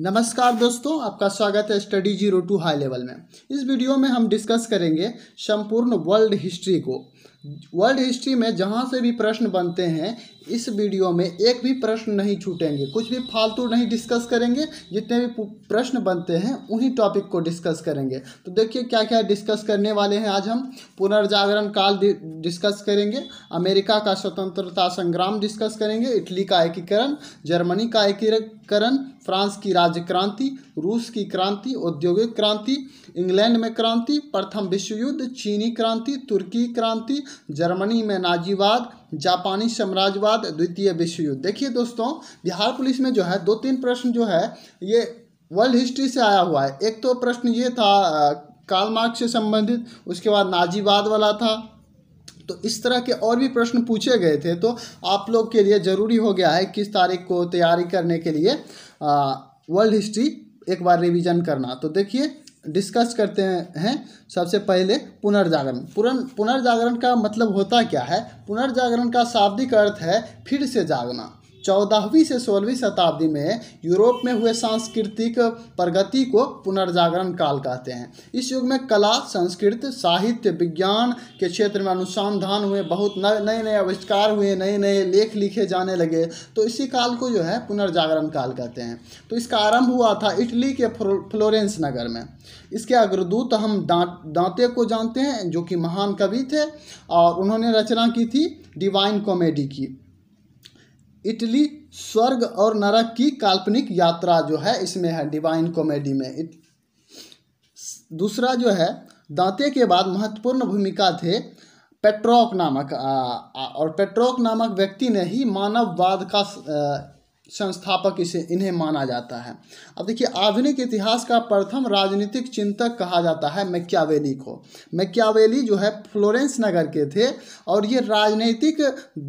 नमस्कार दोस्तों आपका स्वागत है study zero to high level में इस वीडियो में हम डिस्कस करेंगे संपूर्ण वर्ल्ड हिस्ट्री को वर्ल्ड हिस्ट्री में जहाँ से भी प्रश्न बनते हैं इस वीडियो में एक भी प्रश्न नहीं छूटेंगे कुछ भी फालतू नहीं डिस्कस करेंगे जितने भी प्रश्न बनते हैं उन्हीं टॉपिक को डिस्कस करेंगे तो देखिए क्या क्या डिस्कस करने वाले हैं आज हम पुनर्जागरण काल डिस्कस करेंगे अमेरिका का स्वतंत्रता संग्राम डिस्कस करेंगे इटली का एकीकरण जर्मनी का एकीकरण फ्रांस की राज्य क्रांति रूस की क्रांति औद्योगिक क्रांति इंग्लैंड में क्रांति प्रथम विश्व युद्ध चीनी क्रांति तुर्की क्रांति जर्मनी में नाजीवाद जापानी साम्राज्यवाद द्वितीय विश्व युद्ध देखिए दोस्तों बिहार पुलिस में जो है दो तीन प्रश्न जो है ये वर्ल्ड हिस्ट्री से आया हुआ है एक तो प्रश्न ये था काल मार्क्स से संबंधित उसके बाद नाजीवाद वाला था तो इस तरह के और भी प्रश्न पूछे गए थे तो आप लोग के लिए ज़रूरी हो गया है किस तारीख को तैयारी करने के लिए वर्ल्ड हिस्ट्री एक बार रिवीजन करना तो देखिए डिस्कस करते हैं सबसे पहले पुनर्जागरण पुनर् पुनर्जागरण का मतलब होता क्या है पुनर्जागरण का शाब्दिक अर्थ है फिर से जागना चौदहवीं से सोलहवीं शताब्दी में यूरोप में हुए सांस्कृतिक प्रगति को पुनर्जागरण काल कहते हैं इस युग में कला संस्कृत साहित्य विज्ञान के क्षेत्र में अनुसंधान हुए बहुत नए नए आविष्कार हुए नए नए लेख लिखे जाने लगे तो इसी काल को जो है पुनर्जागरण काल कहते हैं तो इसका आरंभ हुआ था इटली के फ्लोरेंस नगर में इसके अग्रदूत हम डांट दांते को जानते हैं जो कि महान कवि थे और उन्होंने रचना की थी डिवाइन कॉमेडी की इटली स्वर्ग और नरक की काल्पनिक यात्रा जो है इसमें है डिवाइन कॉमेडी में इत... दूसरा जो है दांते के बाद महत्वपूर्ण भूमिका थे पेट्रोक नामक आ, और पेट्रोक नामक व्यक्ति ने ही मानववाद का संस्थापक इसे इन्हें माना जाता है अब देखिए आधुनिक इतिहास का प्रथम राजनीतिक चिंतक कहा जाता है मैक्यावेली को मैक्यावेली जो है फ्लोरेंस नगर के थे और ये राजनीतिक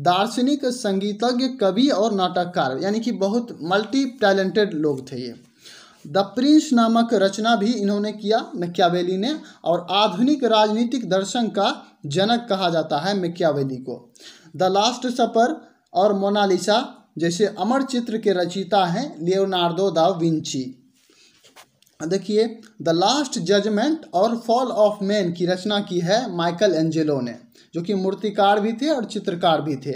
दार्शनिक संगीतज्ञ कवि और नाटककार यानी कि बहुत मल्टी टैलेंटेड लोग थे ये द प्रिंस नामक रचना भी इन्होंने किया मैक्यावेली ने और आधुनिक राजनीतिक दर्शन का जनक कहा जाता है मैक्यावेली को द लास्ट सफ़र और मोनालिसा जैसे अमर चित्र के रचिता हैं लियोनार्डो दा विंची देखिए द लास्ट जजमेंट और फॉल ऑफ मैन की रचना की है माइकल एंजेलो ने जो कि मूर्तिकार भी थे और चित्रकार भी थे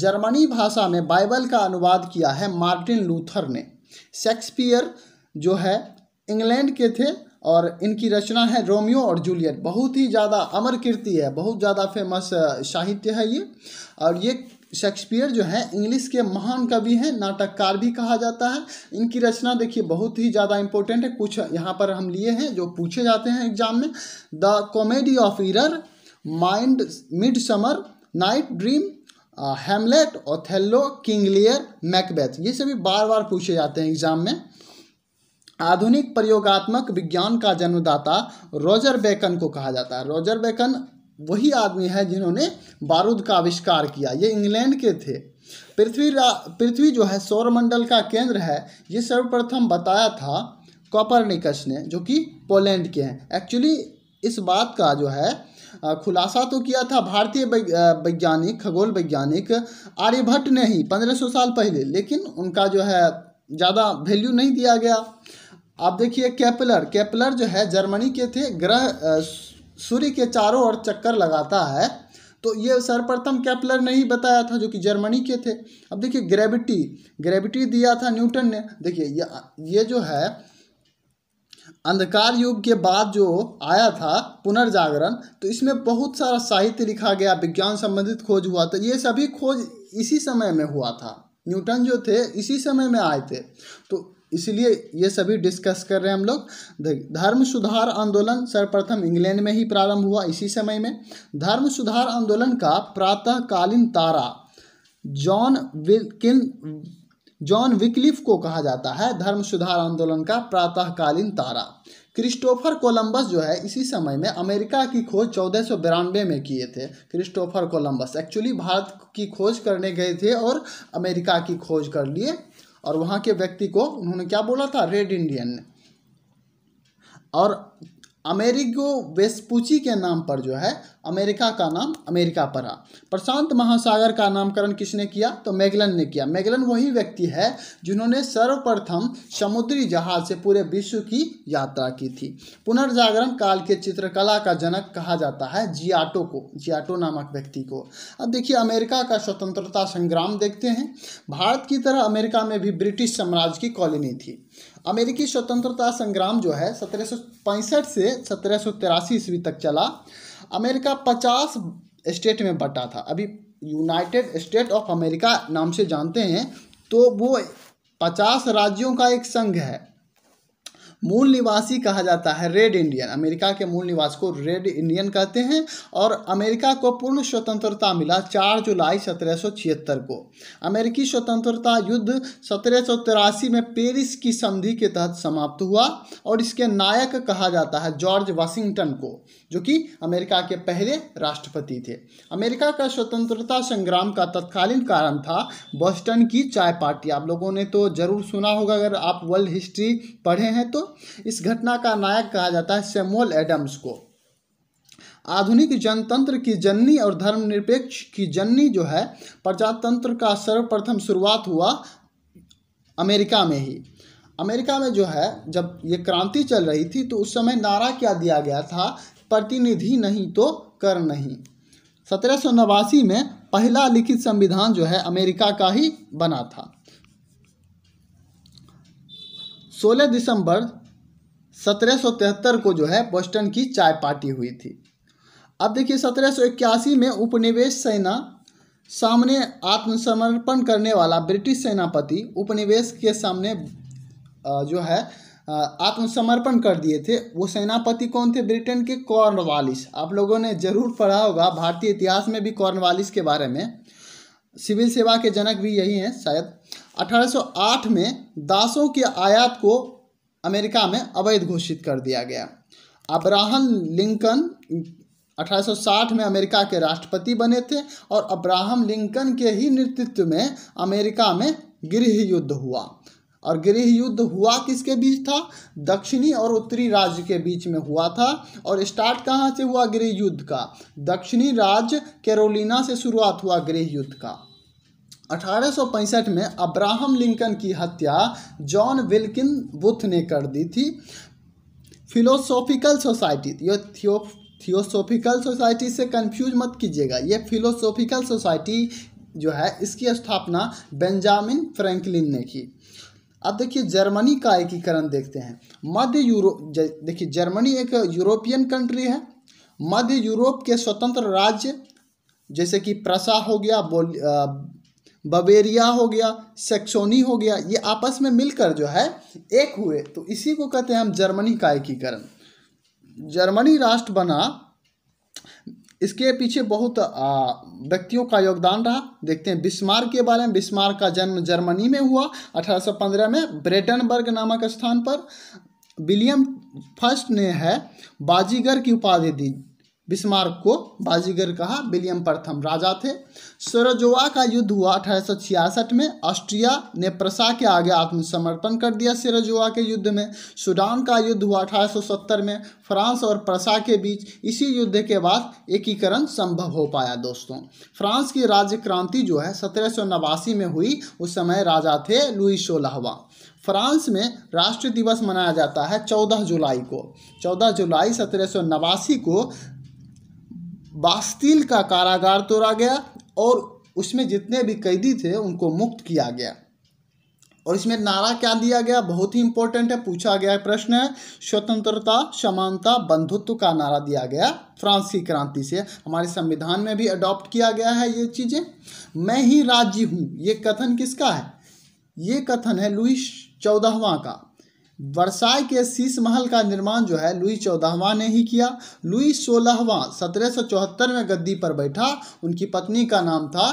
जर्मनी भाषा में बाइबल का अनुवाद किया है मार्टिन लूथर ने शेक्सपियर जो है इंग्लैंड के थे और इनकी रचना है रोमियो और जूलियट बहुत ही ज़्यादा अमर कीर्ति है बहुत ज़्यादा फेमस साहित्य है ये और ये शेक्सपियर जो है इंग्लिश के महान कवि हैं नाटककार भी कहा जाता है इनकी रचना देखिए बहुत ही ज़्यादा इंपॉर्टेंट है कुछ यहाँ पर हम लिए हैं जो पूछे जाते हैं एग्जाम में the comedy of error mind mid summer night dream Hamlet Othello King Lear Macbeth ये सभी बार बार पूछे जाते हैं एग्जाम में आधुनिक प्रयोगात्मक विज्ञान का जन्मदाता रोजर बेकन को कहा जाता है रोजर बेकन वही आदमी है जिन्होंने बारूद का आविष्कार किया ये इंग्लैंड के थे पृथ्वी पृथ्वी जो है सौरमंडल का केंद्र है ये सर्वप्रथम बताया था कॉपरनिकस ने जो कि पोलैंड के हैं एक्चुअली इस बात का जो है खुलासा तो किया था भारतीय वैज्ञानिक खगोल वैज्ञानिक आर्यभट्ट ने ही पंद्रह सौ साल पहले लेकिन उनका जो है ज़्यादा वैल्यू नहीं दिया गया आप देखिए कैपलर कैपलर जो है जर्मनी के थे ग्रह सूर्य के चारों ओर चक्कर लगाता है तो ये सर्वप्रथम कैपलर ने ही बताया था जो कि जर्मनी के थे अब देखिए ग्रेविटी ग्रेविटी दिया था न्यूटन ने देखिए ये ये जो है अंधकार युग के बाद जो आया था पुनर्जागरण तो इसमें बहुत सारा साहित्य लिखा गया विज्ञान संबंधित खोज हुआ था ये सभी खोज इसी समय में हुआ था न्यूटन जो थे इसी समय में आए थे तो इसलिए ये सभी डिस्कस कर रहे हैं हम लोग धर्म सुधार आंदोलन सर्वप्रथम इंग्लैंड में ही प्रारंभ हुआ इसी समय में धर्म सुधार आंदोलन का प्रातःकालीन तारा जॉन विल्किन जॉन विकलिफ को कहा जाता है धर्म सुधार आंदोलन का प्रातःकालीन तारा क्रिस्टोफर कोलंबस जो है इसी समय में अमेरिका की खोज चौदह में किए थे क्रिस्टोफर कोलंबस एक्चुअली भारत की खोज करने गए थे और अमेरिका की खोज कर लिए और वहाँ के व्यक्ति को उन्होंने क्या बोला था रेड इंडियन और अमेरिको वेस्पुची के नाम पर जो है अमेरिका का नाम अमेरिका पड़ा प्रशांत महासागर का नामकरण किसने किया तो मेगलन ने किया मेगलन वही व्यक्ति है जिन्होंने सर्वप्रथम समुद्री जहाज से पूरे विश्व की यात्रा की थी पुनर्जागरण काल के चित्रकला का जनक कहा जाता है जियाटो को जियाटो नामक व्यक्ति को अब देखिए अमेरिका का स्वतंत्रता संग्राम देखते हैं भारत की तरह अमेरिका में भी ब्रिटिश साम्राज्य की कॉलोनी थी अमेरिकी स्वतंत्रता संग्राम जो है सत्रह से सत्रह ईस्वी तक चला अमेरिका 50 स्टेट में बटा था अभी यूनाइटेड स्टेट ऑफ अमेरिका नाम से जानते हैं तो वो 50 राज्यों का एक संघ है मूल निवासी कहा जाता है रेड इंडियन अमेरिका के मूल निवास को रेड इंडियन कहते हैं और अमेरिका को पूर्ण स्वतंत्रता मिला 4 जुलाई सत्रह को अमेरिकी स्वतंत्रता युद्ध सत्रह में पेरिस की संधि के तहत समाप्त हुआ और इसके नायक कहा जाता है जॉर्ज वाशिंगटन को जो कि अमेरिका के पहले राष्ट्रपति थे अमेरिका का स्वतंत्रता संग्राम का तत्कालीन कारण था बॉस्टन की चाय पार्टी आप लोगों ने तो ज़रूर सुना होगा अगर आप वर्ल्ड हिस्ट्री पढ़े हैं तो इस घटना का नायक कहा जाता है सेमोल एडम्स को आधुनिक जनतंत्र की जननी और धर्मनिरपेक्ष की जननी जो है प्रजातंत्र का सर्वप्रथम शुरुआत हुआ अमेरिका में ही अमेरिका में जो है जब ये क्रांति चल रही थी तो उस समय नारा क्या दिया गया था प्रतिनिधि नहीं तो कर नहीं सत्रह में पहला लिखित संविधान जो है अमेरिका का ही बना था 16 दिसंबर 1773 को जो है बोस्टन की चाय पार्टी हुई थी अब देखिए 1781 में उपनिवेश सेना सामने आत्मसमर्पण करने वाला ब्रिटिश सेनापति उपनिवेश के सामने जो है आत्मसमर्पण कर दिए थे वो सेनापति कौन थे ब्रिटेन के कॉर्नवालिस आप लोगों ने जरूर पढ़ा होगा भारतीय इतिहास में भी कॉर्नवालिस के बारे में सिविल सेवा के जनक भी यही हैं शायद 1808 में दासों के आयात को अमेरिका में अवैध घोषित कर दिया गया अब्राहम लिंकन 1860 में अमेरिका के राष्ट्रपति बने थे और अब्राहम लिंकन के ही नेतृत्व में अमेरिका में गृह युद्ध हुआ और गृह युद्ध हुआ किसके बीच था दक्षिणी और उत्तरी राज्य के बीच में हुआ था और स्टार्ट कहाँ से हुआ गृह युद्ध का दक्षिणी राज्य कैरोलिना से शुरुआत हुआ गृह युद्ध का अठारह में अब्राहम लिंकन की हत्या जॉन विल्किन बुथ ने कर दी थी फिलोसॉफिकल सोसाइटी ये थियो थियोसोफिकल सोसाइटी से कंफ्यूज मत कीजिएगा ये फिलोसॉफिकल सोसाइटी जो है इसकी स्थापना बेंजामिन फ्रैंकलिन ने की अब देखिए जर्मनी का एकीकरण देखते हैं मध्य यूरोप देखिए जर्मनी एक यूरोपियन कंट्री है मध्य यूरोप के स्वतंत्र राज्य जैसे कि प्रसा हो गया बोल बवेरिया हो गया सेक्सोनी हो गया ये आपस में मिलकर जो है एक हुए तो इसी को कहते हैं हम जर्मनी का एकीकरण जर्मनी राष्ट्र बना इसके पीछे बहुत व्यक्तियों का योगदान रहा देखते हैं बिस्मार के बारे में बिस्मार का जन्म जर्मनी में हुआ 1815 में ब्रेटनबर्ग नामक स्थान पर विलियम फर्स्ट ने है बाजीगर की उपाधि दी बिस्मार्क को बाजीगर कहा विलियम प्रथम राजा थे सरोजोवा का युद्ध हुआ अठारह में ऑस्ट्रिया ने प्रसा के आगे आत्मसमर्पण कर दिया सरोजोवा के युद्ध में सूडान का युद्ध हुआ अठारह में फ्रांस और प्रसा के बीच इसी युद्ध के बाद एकीकरण संभव हो पाया दोस्तों फ्रांस की राज्य क्रांति जो है सत्रह में हुई उस समय राजा थे लुई सोलहवा फ्रांस में राष्ट्र दिवस मनाया जाता है 14 जुलाई को 14 जुलाई सत्रह को बास्तील का कारागार तोड़ा गया और उसमें जितने भी कैदी थे उनको मुक्त किया गया और इसमें नारा क्या दिया गया बहुत ही इंपॉर्टेंट है पूछा गया प्रश्न है स्वतंत्रता समानता बंधुत्व का नारा दिया गया फ्रांस की क्रांति से हमारे संविधान में भी अडॉप्ट किया गया है ये चीज़ें मैं ही राज्य हूँ ये कथन किसका है ये कथन है लुइस चौदहवा का वर्षाई के शीश महल का निर्माण जो है लुई चौदहवा ने ही किया लुई सोलहवा सत्रह सौ चौहत्तर में गद्दी पर बैठा उनकी पत्नी का नाम था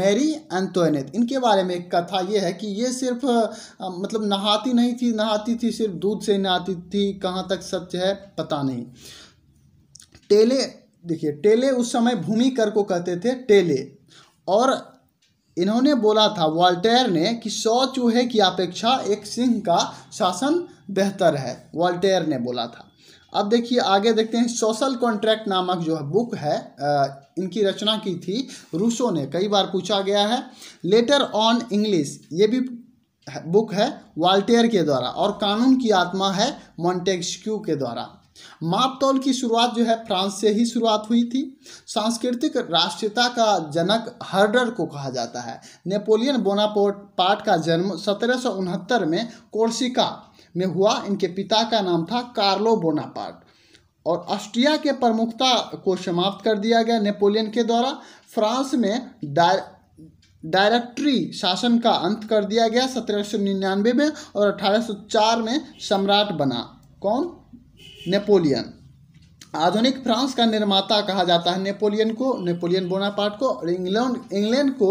मैरी एंतोनेत इनके बारे में एक कथा ये है कि ये सिर्फ आ, मतलब नहाती नहीं थी नहाती थी सिर्फ दूध से नहाती थी कहाँ तक सत्य है पता नहीं टेले देखिए टेले उस समय भूमि कर को कहते थे टेले और इन्होंने बोला था वॉल्टेयर ने कि सौ चूहे की अपेक्षा एक सिंह का शासन बेहतर है वॉल्टेयर ने बोला था अब देखिए आगे देखते हैं सोशल कॉन्ट्रैक्ट नामक जो है बुक है इनकी रचना की थी रूसो ने कई बार पूछा गया है लेटर ऑन इंग्लिश ये भी बुक है वाल्टेयर के द्वारा और कानून की आत्मा है मॉन्टेक्स्यू के द्वारा मापतौल की शुरुआत जो है फ्रांस से ही शुरुआत हुई थी सांस्कृतिक राष्ट्रीयता का जनक हर्डर को कहा जाता है नेपोलियन बोनापोर्ट पार्ट का जन्म सत्रह में कोर्सिका में हुआ इनके पिता का नाम था कार्लो बोनापार्ट और ऑस्ट्रिया के प्रमुखता को समाप्त कर दिया गया नेपोलियन के द्वारा फ्रांस में डाय डायरेक्टरी शासन का अंत कर दिया गया सत्रह में और 1804 में सम्राट बना कौन नेपोलियन आधुनिक फ्रांस का निर्माता कहा जाता है नेपोलियन को नेपोलियन बोनापार्ट को और इंग्लैंड इंग्लैंड को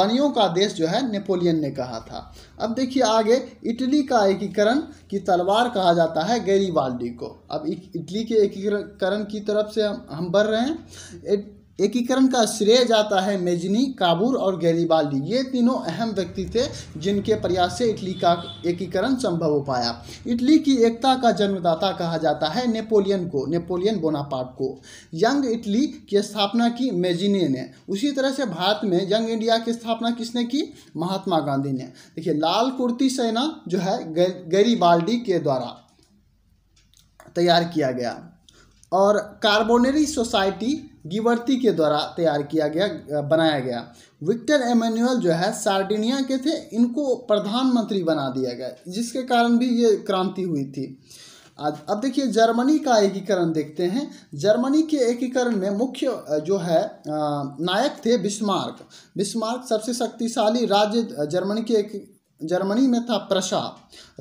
बनियों का देश जो है नेपोलियन ने कहा था अब देखिए आगे इटली का एकीकरण की तलवार कहा जाता है गैरीवाल्डी को अब इटली के एकीकरण की तरफ से हम, हम बढ़ रहे हैं एकीकरण का श्रेय जाता है मेजनी काबूर और गैरीबाल्डी ये तीनों अहम व्यक्ति थे जिनके प्रयास से इटली का एकीकरण संभव हो पाया इटली की एकता का जन्मदाता कहा जाता है नेपोलियन को नेपोलियन बोनापार्ट को यंग इटली की स्थापना की मेजिनी ने उसी तरह से भारत में यंग इंडिया की स्थापना किसने की महात्मा गांधी ने देखिए लाल कुर्ती सेना जो है गैरीबाल्डी के द्वारा तैयार किया गया और कार्बोनेरी सोसाइटी गिवर्ती के द्वारा तैयार किया गया बनाया गया विक्टर एमेनुअल जो है सार्डिनिया के थे इनको प्रधानमंत्री बना दिया गया जिसके कारण भी ये क्रांति हुई थी आज अब देखिए जर्मनी का एकीकरण देखते हैं जर्मनी के एकीकरण में मुख्य जो है नायक थे बिस्मार्क बिस्मार्क सबसे शक्तिशाली राज्य जर्मनी के जर्मनी में था प्रशा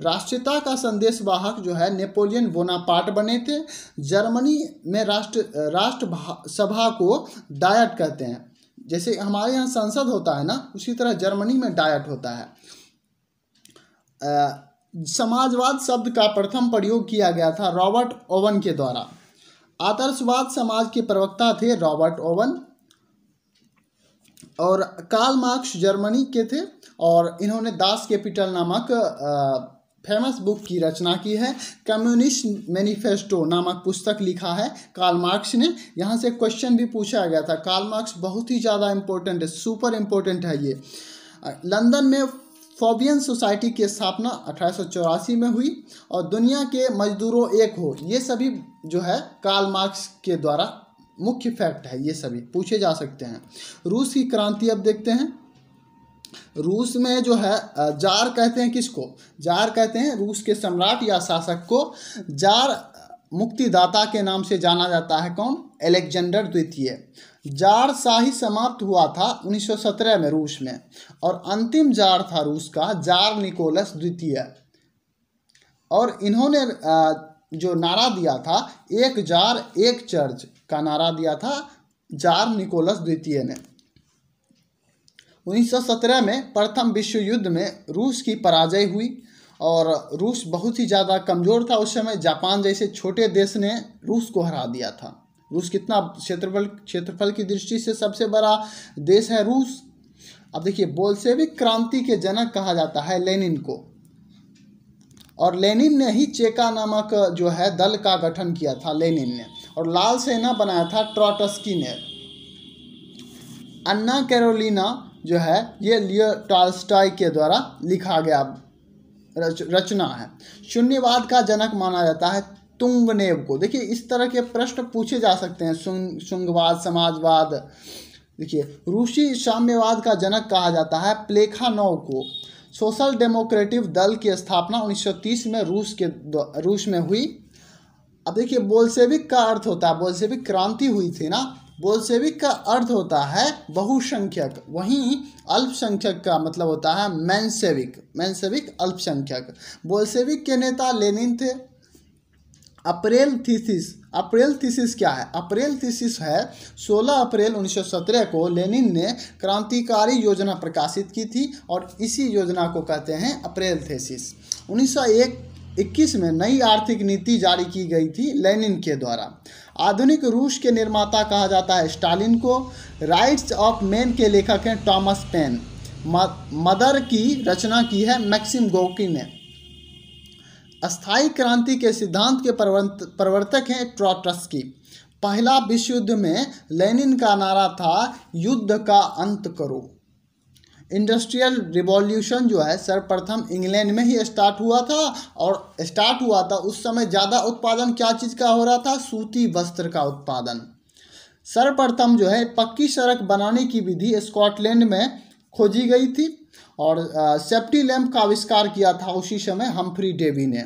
राष्ट्रीयता का संदेश वाहक जो है नेपोलियन बोनापार्ट बने थे जर्मनी में राष्ट्र राष्ट्र सभा को डायट कहते हैं जैसे हमारे यहाँ संसद होता है ना उसी तरह जर्मनी में डायट होता है आ, समाजवाद शब्द का प्रथम प्रयोग किया गया था रॉबर्ट ओवन के द्वारा आदर्शवाद समाज के प्रवक्ता थे रॉबर्ट ओवन और कार्ल मार्क्स जर्मनी के थे और इन्होंने दास कैपिटल नामक फेमस बुक की रचना की है कम्युनिस्ट मैनिफेस्टो नामक पुस्तक लिखा है कार्ल मार्क्स ने यहाँ से क्वेश्चन भी पूछा गया था कार्ल मार्क्स बहुत ही ज़्यादा इम्पोर्टेंट है सुपर इम्पोर्टेंट है ये लंदन में फोबियन सोसाइटी की स्थापना अठारह में हुई और दुनिया के मजदूरों एक हो ये सभी जो है कार्ल मार्क्स के द्वारा मुख्य फैक्ट है ये सभी पूछे जा सकते हैं रूस की क्रांति अब देखते हैं रूस में जो है जार कहते हैं किसको जार कहते हैं रूस के सम्राट या शासक को जार मुक्तिदाता के नाम से जाना जाता है कौन एलेक्जेंडर द्वितीय जार शाही समाप्त हुआ था 1917 में रूस में और अंतिम जार था रूस का जार निकोलस द्वितीय और इन्होंने जो नारा दिया था एक जार एक चर्च का नारा दिया था जार निकोलस द्वितीय ने 1917 में प्रथम विश्व युद्ध में रूस की पराजय हुई और रूस बहुत ही ज़्यादा कमज़ोर था उस समय जापान जैसे छोटे देश ने रूस को हरा दिया था रूस कितना क्षेत्रफल क्षेत्रफल की दृष्टि से सबसे बड़ा देश है रूस अब देखिए बोल्सेविक क्रांति के जनक कहा जाता है लेनिन को और लेनिन ने ही चेका नामक जो है दल का गठन किया था लेनिन ने और लाल सेना बनाया था ट्रॉटस्की ने अन्ना कैरोलिना जो है ये लियो टालस्टाई के द्वारा लिखा गया रच, रचना है शून्यवाद का जनक माना जाता है तुंगनेव को देखिए इस तरह के प्रश्न पूछे जा सकते हैं सुंग शुंगवाद समाजवाद देखिए रूसी साम्यवाद का जनक कहा जाता है प्लेखानोव को सोशल डेमोक्रेटिक दल की स्थापना 1930 में रूस के रूस में हुई अब देखिए बोलसेविक का अर्थ होता है बोलसेविक क्रांति हुई थी ना बोलसेविक का अर्थ होता है बहुसंख्यक वहीं अल्पसंख्यक का मतलब होता है मैनसेविक मैनसेविक अल्पसंख्यक बोलसेविक के नेता लेनिन थे अप्रैल थीसिस अप्रैल थीसिस क्या है अप्रैल थीसिस है 16 अप्रैल 1917 को लेनिन ने क्रांतिकारी योजना प्रकाशित की थी और इसी योजना को कहते हैं अप्रैल थीसिस 1901 1921 में नई आर्थिक नीति जारी की गई थी लेनिन के द्वारा आधुनिक रूस के निर्माता कहा जाता है स्टालिन को राइट्स ऑफ मैन के लेखक हैं टॉमस पेन मदर की रचना की है मैक्सिम गोकी ने अस्थाई क्रांति के सिद्धांत के प्रवर्तक हैं की पहला विश्व युद्ध में लेनिन का नारा था युद्ध का अंत करो इंडस्ट्रियल रिवॉल्यूशन जो है सर्वप्रथम इंग्लैंड में ही स्टार्ट हुआ था और स्टार्ट हुआ था उस समय ज़्यादा उत्पादन क्या चीज़ का हो रहा था सूती वस्त्र का उत्पादन सर्वप्रथम जो है पक्की सड़क बनाने की विधि स्कॉटलैंड में खोजी गई थी और सेफ्टी लैम्प का आविष्कार किया था उसी समय हम्फ्री डेवी ने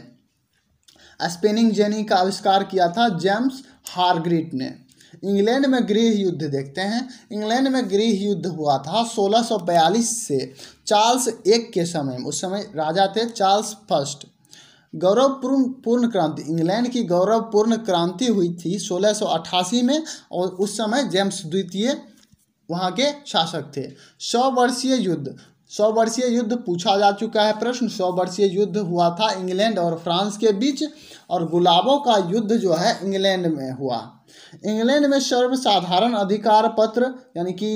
स्पिनिंग जेनी का आविष्कार किया था जेम्स हारग्रिट ने इंग्लैंड में गृह युद्ध देखते हैं इंग्लैंड में गृह युद्ध हुआ था 1642 से चार्ल्स एक के समय उस समय राजा थे चार्ल्स फर्स्ट गौरवपूर्ण पूर्ण क्रांति इंग्लैंड की गौरवपूर्ण क्रांति हुई थी 1688 में और उस समय जेम्स द्वितीय वहाँ के शासक थे सौ वर्षीय युद्ध सौ वर्षीय युद्ध पूछा जा चुका है प्रश्न सौ वर्षीय युद्ध हुआ था इंग्लैंड और फ्रांस के बीच और गुलाबों का युद्ध जो है इंग्लैंड में हुआ इंग्लैंड में सर्वसाधारण अधिकार पत्र यानी कि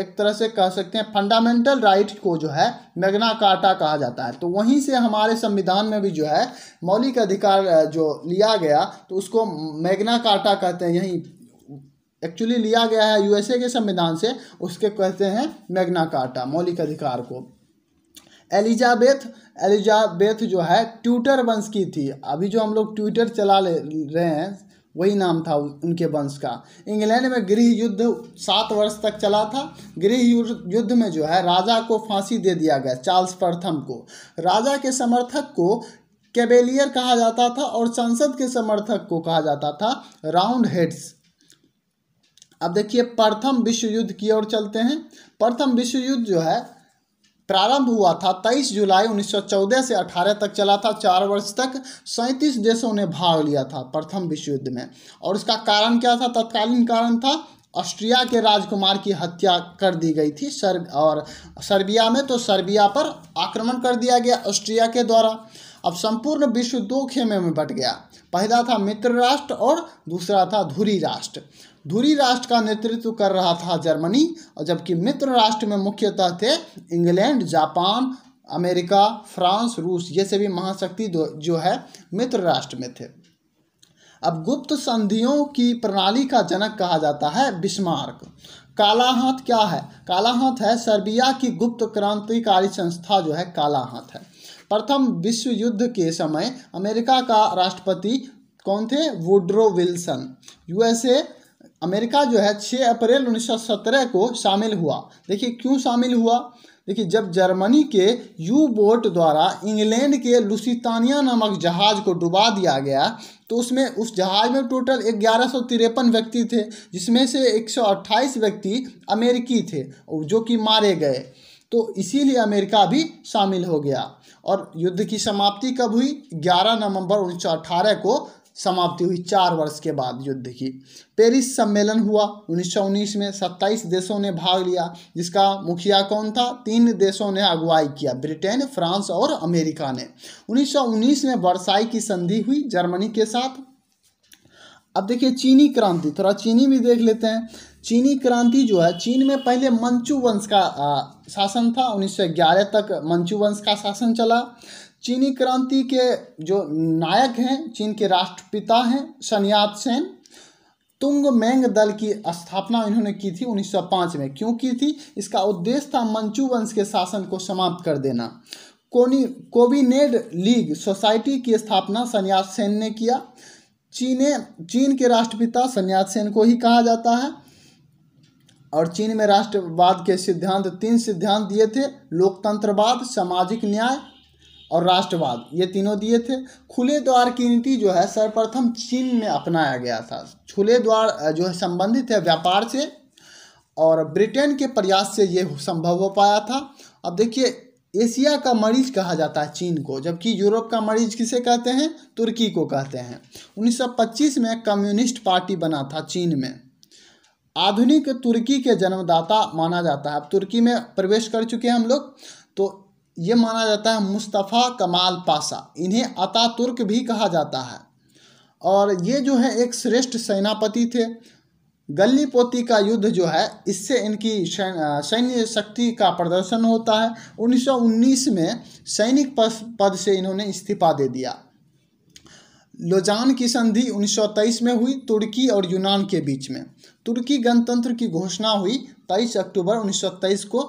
एक तरह से कह सकते हैं फंडामेंटल राइट को जो है मैग्ना कार्टा कहा जाता है तो वहीं से हमारे संविधान में भी जो है मौलिक अधिकार जो लिया गया तो उसको मैग्ना कार्टा कहते हैं यहीं एक्चुअली लिया गया है यूएसए के संविधान से उसके कहते हैं मैग्ना कार्टा मौलिक अधिकार को एलिजाबेथ एलिजाबेथ जो है ट्यूटर वंश की थी अभी जो हम लोग ट्विटर चला ले रहे हैं वही नाम था उनके वंश का इंग्लैंड में गृह युद्ध सात वर्ष तक चला था गृह युद्ध में जो है राजा को फांसी दे दिया गया चार्ल्स प्रथम को राजा के समर्थक को कैबेलियर कहा जाता था और संसद के समर्थक को कहा जाता था राउंड हेड्स अब देखिए प्रथम विश्व युद्ध की ओर चलते हैं प्रथम विश्व युद्ध जो है प्रारंभ हुआ था 23 जुलाई 1914 से 18 तक चला था चार वर्ष तक सैंतीस देशों ने भाग लिया था प्रथम विश्व युद्ध में और उसका कारण क्या था तत्कालीन कारण था ऑस्ट्रिया के राजकुमार की हत्या कर दी गई थी सर और सर्बिया में तो सर्बिया पर आक्रमण कर दिया गया ऑस्ट्रिया के द्वारा अब संपूर्ण विश्व दो खेमे में बट गया पहला था मित्र राष्ट्र और दूसरा था धुरी राष्ट्र धुरी राष्ट्र का नेतृत्व कर रहा था जर्मनी और जबकि मित्र राष्ट्र में मुख्यतः थे इंग्लैंड जापान अमेरिका फ्रांस रूस ये सभी महाशक्ति जो है मित्र राष्ट्र में थे अब गुप्त संधियों की प्रणाली का जनक कहा जाता है बिस्मार्क काला हाथ क्या है काला हाथ है सर्बिया की गुप्त क्रांतिकारी संस्था जो है काला हाथ है प्रथम विश्व युद्ध के समय अमेरिका का राष्ट्रपति कौन थे वुड्रो विल्सन यूएसए अमेरिका जो है 6 अप्रैल 1917 को शामिल हुआ देखिए क्यों शामिल हुआ देखिए जब जर्मनी के यू बोट द्वारा इंग्लैंड के लुसितानिया नामक जहाज़ को डुबा दिया गया तो उसमें उस जहाज़ में टोटल ग्यारह व्यक्ति थे जिसमें से 128 व्यक्ति अमेरिकी थे जो कि मारे गए तो इसीलिए अमेरिका भी शामिल हो गया और युद्ध की समाप्ति कब हुई 11 नवंबर 1918 को समाप्ति हुई चार वर्ष के बाद युद्ध की पेरिस सम्मेलन हुआ 1919 में 27 देशों ने भाग लिया जिसका मुखिया कौन था तीन देशों ने अगुवाई किया ब्रिटेन फ्रांस और अमेरिका ने 1919 में वर्साई की संधि हुई जर्मनी के साथ अब देखिए चीनी क्रांति थोड़ा चीनी भी देख लेते हैं चीनी क्रांति जो है चीन में पहले मंचू वंश का आ, शासन था 1911 तक मंचू वंश का शासन चला चीनी क्रांति के जो नायक हैं चीन के राष्ट्रपिता हैं सनियात सेन तुंग मैंग दल की स्थापना इन्होंने की थी 1905 में क्यों की थी इसका उद्देश्य था मंचू वंश के शासन को समाप्त कर देना कोनी कोविनेड लीग सोसाइटी की स्थापना सन्यास सेन ने किया चीने चीन के राष्ट्रपिता सन्यास सेन को ही कहा जाता है और चीन में राष्ट्रवाद के सिद्धांत तीन सिद्धांत दिए थे लोकतंत्रवाद सामाजिक न्याय और राष्ट्रवाद ये तीनों दिए थे खुले द्वार की नीति जो है सर्वप्रथम चीन में अपनाया गया था खुले द्वार जो है संबंधित है व्यापार से और ब्रिटेन के प्रयास से ये संभव हो पाया था अब देखिए एशिया का मरीज कहा जाता है चीन को जबकि यूरोप का मरीज किसे कहते हैं तुर्की को कहते हैं 1925 में कम्युनिस्ट पार्टी बना था चीन में आधुनिक तुर्की के जन्मदाता माना जाता है अब तुर्की में प्रवेश कर चुके हैं हम लोग ये माना जाता है मुस्तफ़ा कमाल पासा इन्हें अतातुर्क भी कहा जाता है और ये जो है एक श्रेष्ठ सेनापति थे गली पोती का युद्ध जो है इससे इनकी सैन्य शक्ति का प्रदर्शन होता है 1919 में सैनिक पद से इन्होंने इस्तीफा दे दिया लोजान की संधि 1923 में हुई तुर्की और यूनान के बीच में तुर्की गणतंत्र की घोषणा हुई 23 अक्टूबर 1923 को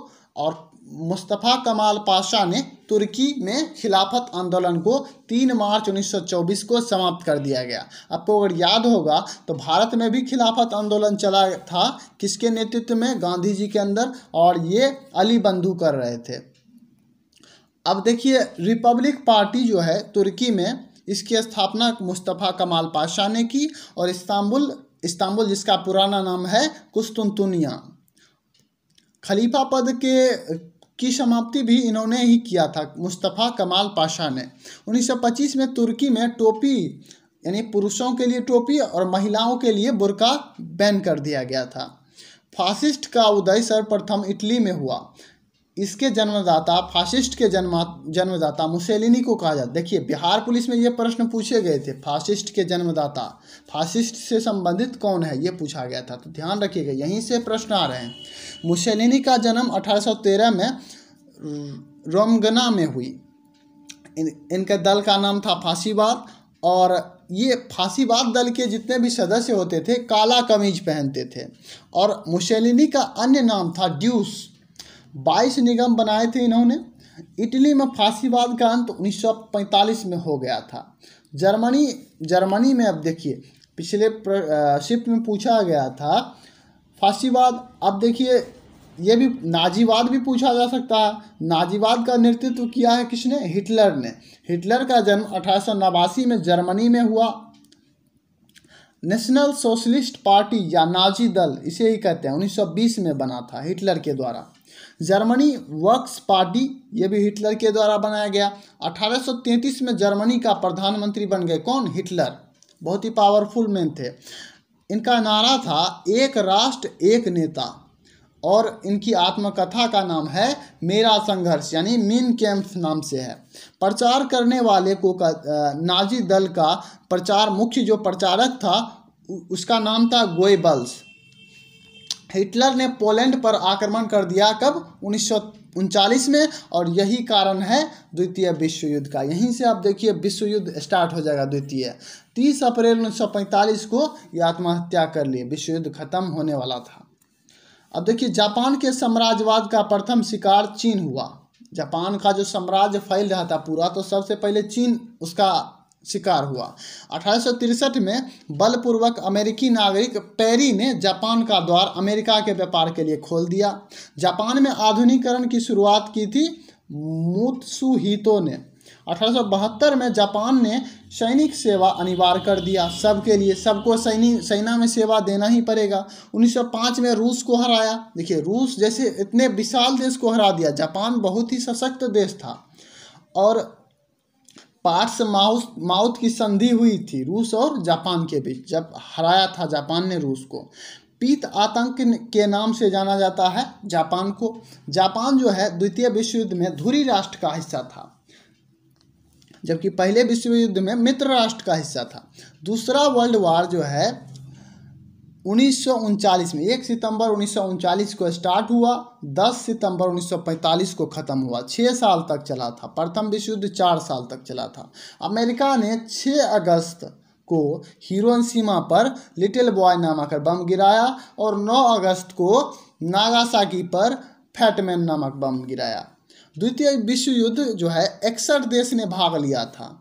और मुस्तफ़ा कमाल पाशा ने तुर्की में खिलाफत आंदोलन को 3 मार्च 1924 को समाप्त कर दिया गया आपको तो अगर याद होगा तो भारत में भी खिलाफत आंदोलन चला था किसके नेतृत्व में गांधी जी के अंदर और ये अली बंधु कर रहे थे अब देखिए रिपब्लिक पार्टी जो है तुर्की में इसकी स्थापना मुस्तफ़ा कमाल पाशा ने की और इस्तांबुल इस्तांबुल जिसका पुराना नाम है कुस्तुनतुनिया खलीफा पद के की समाप्ति भी इन्होंने ही किया था मुस्तफ़ा कमाल पाशा ने 1925 में तुर्की में टोपी यानी पुरुषों के लिए टोपी और महिलाओं के लिए बुरका बैन कर दिया गया था फासिस्ट का उदय सर्वप्रथम इटली में हुआ इसके जन्मदाता फासिस्ट के जन्म जन्मदाता मुसेलिनी को कहा जाता देखिए बिहार पुलिस में ये प्रश्न पूछे गए थे फासिस्ट के जन्मदाता फासिस्ट से संबंधित कौन है ये पूछा गया था तो ध्यान रखिएगा यहीं से प्रश्न आ रहे हैं मुसेलिनी का जन्म 1813 में रोमगना में हुई इन इनके दल का नाम था फांसीवाद और ये फांसीवाद दल के जितने भी सदस्य होते थे काला कमीज पहनते थे और मुसेलिनी का अन्य नाम था ड्यूस बाईस निगम बनाए थे इन्होंने इटली में फांसीवाद का अंत 1945 में हो गया था जर्मनी जर्मनी में अब देखिए पिछले शिफ्ट में पूछा गया था फांसीवाद अब देखिए ये भी नाजीवाद भी पूछा जा सकता है नाजीवाद का नेतृत्व किया है किसने हिटलर ने हिटलर का जन्म अठारह में जर्मनी में हुआ नेशनल सोशलिस्ट पार्टी या नाजी दल इसे ही कहते हैं 1920 में बना था हिटलर के द्वारा जर्मनी वर्क्स पार्टी ये भी हिटलर के द्वारा बनाया गया 1833 में जर्मनी का प्रधानमंत्री बन गए कौन हिटलर बहुत ही पावरफुल मैन थे इनका नारा था एक राष्ट्र एक नेता और इनकी आत्मकथा का नाम है मेरा संघर्ष यानी मीन कैम्प नाम से है प्रचार करने वाले को का, नाजी दल का प्रचार मुख्य जो प्रचारक था उसका नाम था गोएबल्स हिटलर ने पोलैंड पर आक्रमण कर दिया कब उन्नीस उनचालीस में और यही कारण है द्वितीय विश्व युद्ध का यहीं से आप देखिए विश्व युद्ध स्टार्ट हो जाएगा द्वितीय तीस अप्रैल उन्नीस को यह आत्महत्या कर लिए विश्व युद्ध खत्म होने वाला था अब देखिए जापान के साम्राज्यवाद का प्रथम शिकार चीन हुआ जापान का जो साम्राज्य फैल रहा था पूरा तो सबसे पहले चीन उसका शिकार हुआ अठारह में बलपूर्वक अमेरिकी नागरिक पेरी ने जापान का द्वार अमेरिका के व्यापार के लिए खोल दिया जापान में आधुनिकरण की शुरुआत की थी मुत्सुहितो ने अठारह में जापान ने सैनिक सेवा अनिवार्य कर दिया सबके लिए सबको सैनिक सेना में सेवा देना ही पड़ेगा 1905 में रूस को हराया देखिए रूस जैसे इतने विशाल देश को हरा दिया जापान बहुत ही सशक्त देश था और पार्ट्स माउस माउथ की संधि हुई थी रूस और जापान के बीच जब हराया था जापान ने रूस को पीत आतंक के नाम से जाना जाता है जापान को जापान जो है द्वितीय विश्व युद्ध में धुरी राष्ट्र का हिस्सा था जबकि पहले विश्व युद्ध में मित्र राष्ट्र का हिस्सा था दूसरा वर्ल्ड वार जो है उन्नीस में एक सितंबर उन्नीस को स्टार्ट हुआ 10 सितंबर 1945 को ख़त्म हुआ छः साल तक चला था प्रथम विश्व युद्ध चार साल तक चला था अमेरिका ने 6 अगस्त को हीरोन सीमा पर लिटिल बॉय नामक बम गिराया और 9 अगस्त को नागासाकी पर फैटमैन नामक बम गिराया द्वितीय विश्व युद्ध जो है इकसठ देश ने भाग लिया था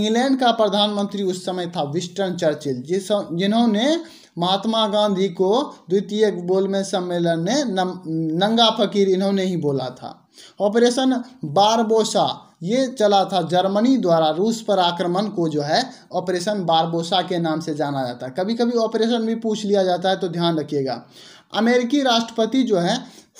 इंग्लैंड का प्रधानमंत्री उस समय था विस्टन चर्चिल जिस जिन्होंने महात्मा गांधी को द्वितीय में सम्मेलन ने नंगा फकीर इन्होंने ही बोला था ऑपरेशन बारबोसा ये चला था जर्मनी द्वारा रूस पर आक्रमण को जो है ऑपरेशन बारबोसा के नाम से जाना जाता है कभी कभी ऑपरेशन भी पूछ लिया जाता है तो ध्यान रखिएगा अमेरिकी राष्ट्रपति जो है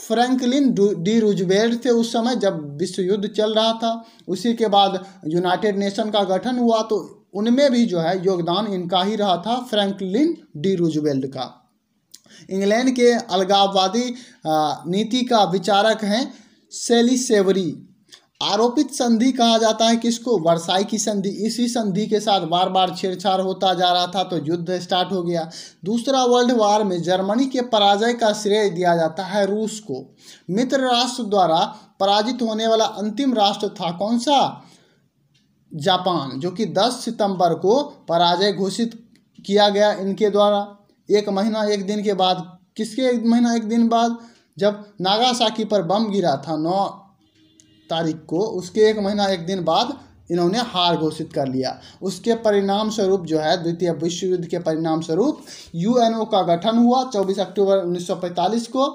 फ्रैंकलिन डी रूजवेल्ट थे उस समय जब विश्व युद्ध चल रहा था उसी के बाद यूनाइटेड नेशन का गठन हुआ तो उनमें भी जो है योगदान इनका ही रहा था फ्रैंकलिन डी रूजवेल्ड का इंग्लैंड के अलगाववादी नीति का विचारक हैं सेली सेवरी आरोपित संधि कहा जाता है किसको वर्साई की संधि इसी संधि के साथ बार बार छेड़छाड़ होता जा रहा था तो युद्ध स्टार्ट हो गया दूसरा वर्ल्ड वार में जर्मनी के पराजय का श्रेय दिया जाता है रूस को मित्र राष्ट्र द्वारा पराजित होने वाला अंतिम राष्ट्र था कौन सा जापान जो कि 10 सितंबर को पराजय घोषित किया गया इनके द्वारा एक महीना एक दिन के बाद किसके एक महीना एक दिन बाद जब नागासाकी पर बम गिरा था नौ तारीख को उसके एक महीना एक दिन बाद इन्होंने हार घोषित कर लिया उसके परिणाम स्वरूप जो है द्वितीय विश्व युद्ध के परिणाम स्वरूप यूएनओ का गठन हुआ 24 अक्टूबर 1945 को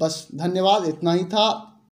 बस धन्यवाद इतना ही था